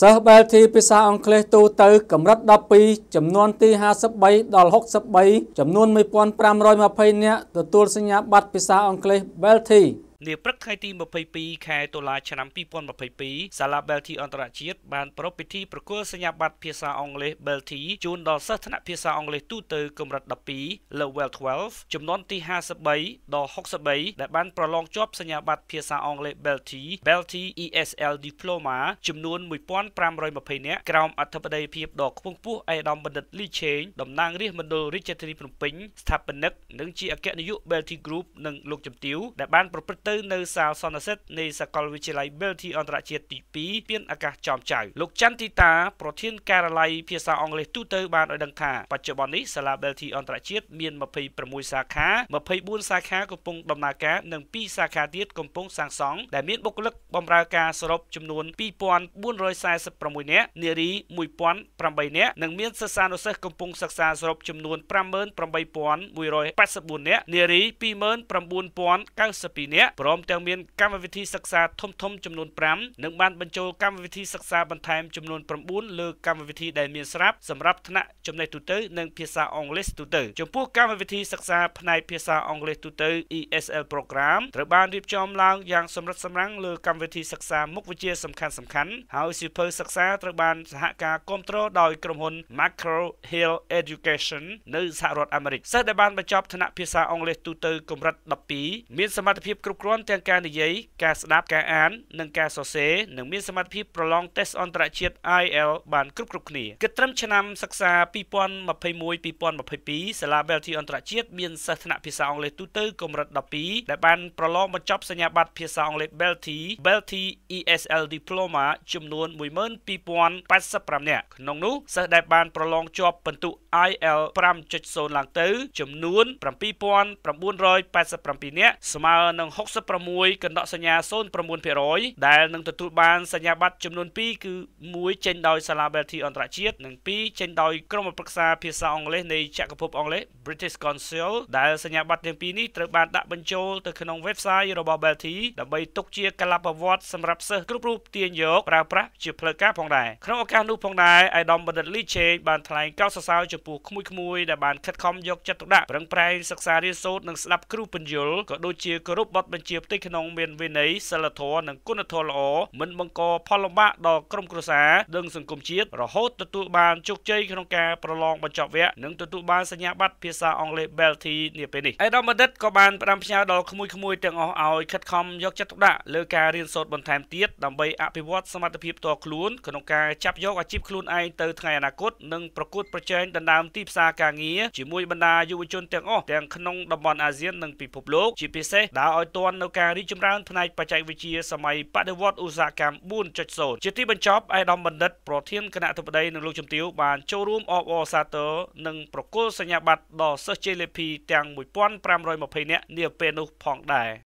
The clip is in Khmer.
សិស្សបែលធីភាសាអង់គ្លេសទូទៅកម្រិត12ចំនួនទី53ដល់63ចំនួន1520នាក់ទទួលសញ្ញាបត្រភាសាអង់គ្លេសបែលធីនាព្រឹកថ្ងៃទី22ខែតុលាឆ្នាំ2022សាលា Belty អន្តរជាតិបានប្រពៃពិធីប្រគល់សញ្ញាបត្រភាសាអង់គ្លេស Belty ជូនដល់សិស្សថ្នាក់ភាសាអង់គ្លេសទូទៅកម្រិត12 Level 12ចំនួនទី53ដល់63ដែលបានប្រឡងជាប់សញ្ញាបត្រភាសាអង់គ្លេស Belty Belty ESL Diploma ចំនួន1520នាក់ក្រោមអធិបតីភាពដ៏ខ្ពង់ខ្ពស់អេដាមបណ្ឌិតលីឆេងតំណាងរាជមណ្ឌលរាជធានីភ្នំពេញស្ថាបនិកនិងជាអគ្គនាយក Belty Group និងលោកជំទាវដែលបានប្រព្រឹត្តទៅទៅនៅសាលសន្និសីទនៃសាកលវិទ្យាល័យ Belty អន្តរជាតិទី2ពានអាកាសចោមចៅលោកច័ន្ទទីតាប្រធានការិយាល័យភាសាអង់គ្លេសទូទៅបានឲ្យដឹងថាបច្ចុប្បន្ននេះសាលា Belty អន្តរជាតិមាន26សាខា24សាខាកំពុងដំណើរការនិង2សាខាទៀតកំពុងសាងសង់ដែលមានបុគ្គលិកបម្រើការសរុបចំនួន2446នាក់នារី1008នាក់និងមានសិស្សានុសិស្សកំពុងសិក្សាសរុបចំនួន58184នាក់នារី29092នាក់ព្រមទាំងមានកម្មវិធីសិក្សាធំធំចំនួន5និងបានបញ្ចូលកម្មវិធីសិក្សាបន្ថែមចំនួន9លើកម្មវិធីដែលមានស្រាប់សម្រាប់ថ្នាក់ចំណេះទូទៅនិងភាសាអង់គ្លេសទូទៅចំពោះកម្មវិធីសិក្សាផ្នែកភាសាអង់គ្លេសទូទៅ ESL program ត្រូវបានរៀបចំឡើងយ៉ាងសម្រិតសម្រាំងលើកម្មវិធីសិក្សាមុខវិជ្ជាសំខាន់សំខាន់ហើយសៀវភៅសិក្សាត្រូវបានសហការគ្រប់គ្រងដោយក្រុមហ៊ុន Macro Hill Education នៅសហរដ្ឋអាមេរិកសិស្សដែលបានបញ្ចប់ថ្នាក់ភាសាអង់គ្លេសទូទៅកម្រិត12មានសមត្ថភាពគ្រប់គ្រាន់ទាន់ទាំងការនិយាយការស្ដាប់ការអាននិងការសរសេរនិងមានសមត្ថភាពប្រឡងតេស្តអន្តរជាតិ IELTS បានគ្រប់គ្រប់គ្នាគិតត្រឹមឆ្នាំសិក្សា2021-2022សាលា Belty អន្តរជាតិមានសិស្សថ្នាក់ភាសាអង់គ្លេសទូទៅកម្រិត12ដែលបានប្រឡងបញ្ចប់សញ្ញាបត្រភាសាអង់គ្លេស Belty Belty ESL Diploma ចំនួន12085នាក់ក្នុងនោះសិស្សដែលបានប្រឡងជាប់ពិន្ទុ IELTS 5.0ឡើងទៅ ចំនួន7987នាក់ស្មើនឹង60 36កណ្ដក់សញ្ញា0.9%ដែលនឹងទទួលបានសញ្ញាបត្រចំនួន2គឺ1ចេញដោយ សាលា Belty អន្តរជាតិនិង2ចេញដោយក្រុមប្រឹក្សាភាសាអង់គ្លេសនៃចក្រភពអង់គ្លេស British Council ដែលសញ្ញាបត្រទាំងពីរនេះត្រូវបានដាក់បញ្ចូលទៅក្នុង website របស់ Belty ដើម្បីទុកជាកលបវត្តិសម្រាប់សិស្សគ្រប់រូបទាញយកប្រើប្រាស់ជាផ្លូវការផងដែរក្នុងឱកាសនោះផងដែរអាយដាមបណ្ឌិត Lee Cheng បានថ្លែងកោតសរសើរចំពោះក្មួយៗដែលបានខិតខំយកចិត្តទុកដាក់ប្រឹងប្រែងសិក្សារៀនសូត្រនិងស្ដាប់គ្រូពន្យល់ក៏ដូចជាគោរពបទបញ្បញ្ជាផ្ទៃក្នុងមានវិន័យសិលធម៌និងគុណធម៌ល្អមិនបង្កផលលំបាកដល់ក្រុមគ្រួសារនិងសង្គមជាតិរហូតទទួលបានជោគជ័យក្នុងការប្រឡងបញ្ចប់វគ្គនិងទទួលបានសញ្ញាបត្រភាសាអង់គ្លេស BLT នាពេលនេះឯកឧត្តមបណ្ឌិតក៏បានផ្ដាំផ្ញើដល់ក្មួយៗទាំងអស់ឲ្យខិតខំយកចិត្តទុកដាក់លើការរៀនសូត្របន្ថែមទៀតដើម្បីអភិវឌ្ឍសមត្ថភាពផ្ទាល់ខ្លួនក្នុងការចាប់យកអាជីពខ្លួនឯងទៅថ្ងៃអនាគតនិងប្រកួតប្រជែងដណ្ដើមទីផ្សារការងារជាមួយបណ្ដាយុវជនទាំងអស់ទាំងក្នុងតំបន់អាស៊ាននិងពិភពលោកជាពិសេសដើរឲ្យទាន់ន់នៅការរីកចម្រើនផ្នែកបច្ចេកវិទ្យាសម័យបដិវត្តឧស្សាហកម្ម4.0ជាទីបញ្ចប់ឯកឧត្តមបណ្ឌិតប្រធានគណៈធិបតីនិងលោកជំទាវបានចូលរួមអបអរសាទរនិងប្រគល់សញ្ញាបត្រដល់សិស្សជ័យលាភីទាំង1520នាក់នាពេលនោះផងដែរ